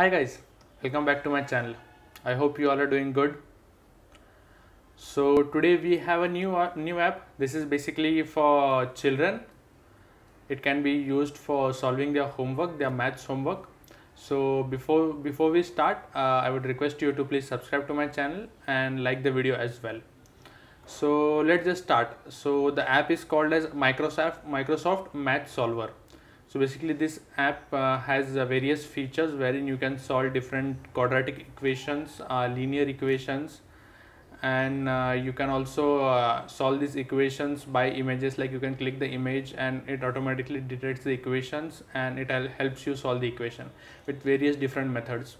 hi guys welcome back to my channel i hope you all are doing good so today we have a new uh, new app this is basically for children it can be used for solving their homework their maths homework so before before we start uh, i would request you to please subscribe to my channel and like the video as well so let's just start so the app is called as microsoft microsoft math solver so basically this app uh, has uh, various features wherein you can solve different quadratic equations, uh, linear equations and uh, you can also uh, solve these equations by images like you can click the image and it automatically detects the equations and it helps you solve the equation with various different methods.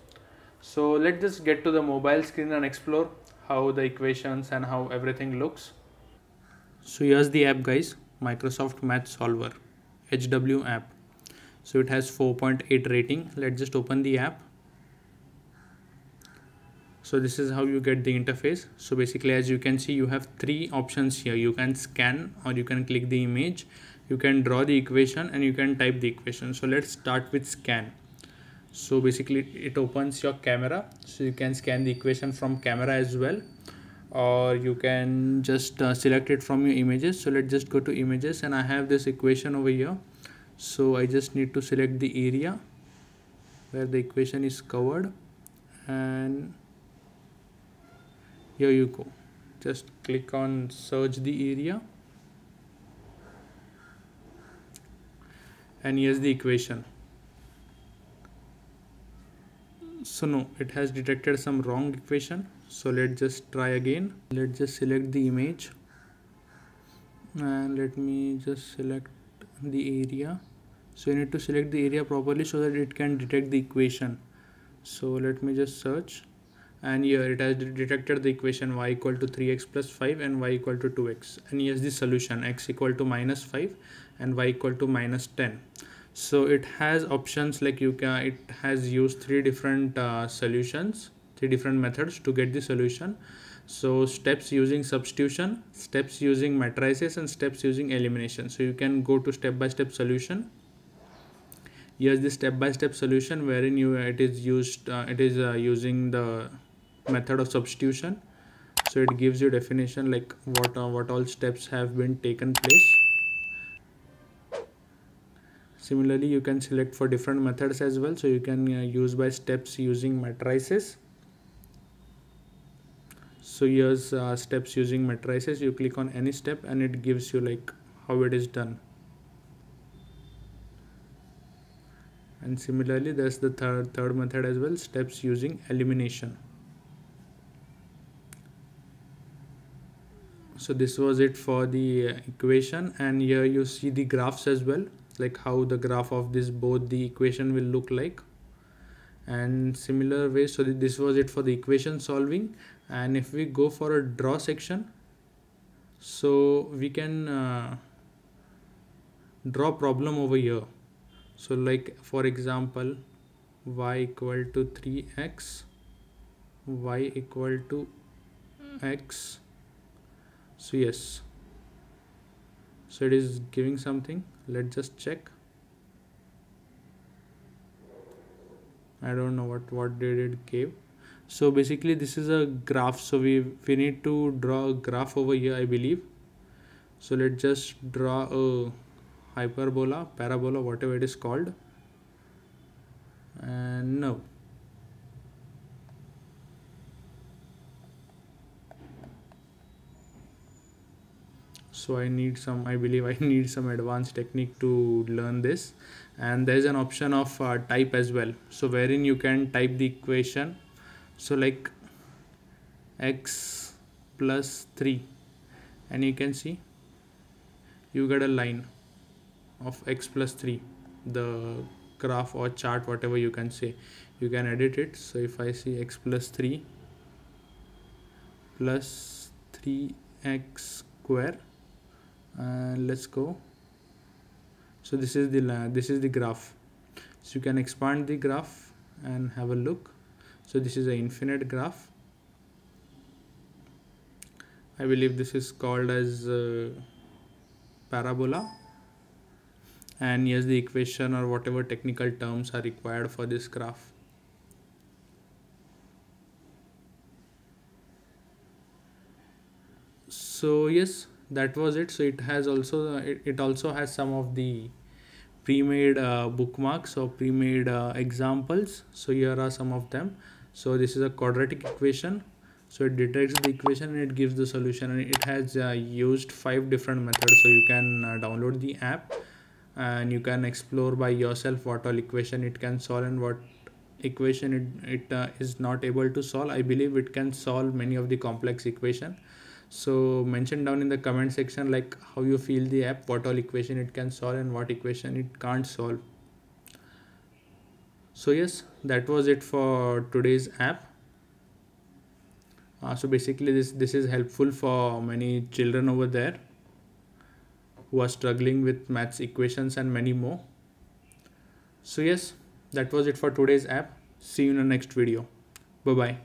So let's just get to the mobile screen and explore how the equations and how everything looks. So here's the app guys, Microsoft Math Solver, HW app so it has 4.8 rating let's just open the app so this is how you get the interface so basically as you can see you have three options here you can scan or you can click the image you can draw the equation and you can type the equation so let's start with scan so basically it opens your camera so you can scan the equation from camera as well or you can just uh, select it from your images so let's just go to images and i have this equation over here so I just need to select the area where the equation is covered and here you go just click on search the area and here's the equation so no it has detected some wrong equation so let's just try again let's just select the image and let me just select the area so you need to select the area properly so that it can detect the equation so let me just search and here it has detected the equation y equal to 3x plus 5 and y equal to 2x and here's the solution x equal to minus 5 and y equal to minus 10 so it has options like you can it has used three different uh, solutions three different methods to get the solution so steps using substitution steps using matrices and steps using elimination so you can go to step by step solution here's the step by step solution wherein you it is used uh, it is uh, using the method of substitution so it gives you definition like what uh, what all steps have been taken place similarly you can select for different methods as well so you can uh, use by steps using matrices so here's uh, steps using matrices you click on any step and it gives you like how it is done and similarly there's the third third method as well steps using elimination so this was it for the uh, equation and here you see the graphs as well like how the graph of this both the equation will look like and similar way so this was it for the equation solving and if we go for a draw section so we can uh, draw problem over here so like for example y equal to 3x y equal to x so yes so it is giving something let's just check i don't know what what did it give so basically this is a graph so we we need to draw a graph over here i believe so let's just draw a hyperbola parabola whatever it is called and no so i need some i believe i need some advanced technique to learn this and there is an option of uh, type as well so wherein you can type the equation so like x plus 3 and you can see you get a line of x plus 3 the graph or chart whatever you can say you can edit it so if i see x plus 3 plus 3x square and let's go so this is the this is the graph so you can expand the graph and have a look so this is an infinite graph I believe this is called as uh, parabola and yes the equation or whatever technical terms are required for this graph so yes that was it so it has also it, it also has some of the pre-made uh, bookmarks or pre-made uh, examples so here are some of them so this is a quadratic equation so it detects the equation and it gives the solution and it has uh, used five different methods so you can uh, download the app and you can explore by yourself what all equation it can solve and what equation it, it uh, is not able to solve i believe it can solve many of the complex equation so mention down in the comment section like how you feel the app what all equation it can solve and what equation it can't solve so yes that was it for today's app uh, so basically this this is helpful for many children over there who are struggling with maths equations and many more so yes that was it for today's app see you in the next video bye bye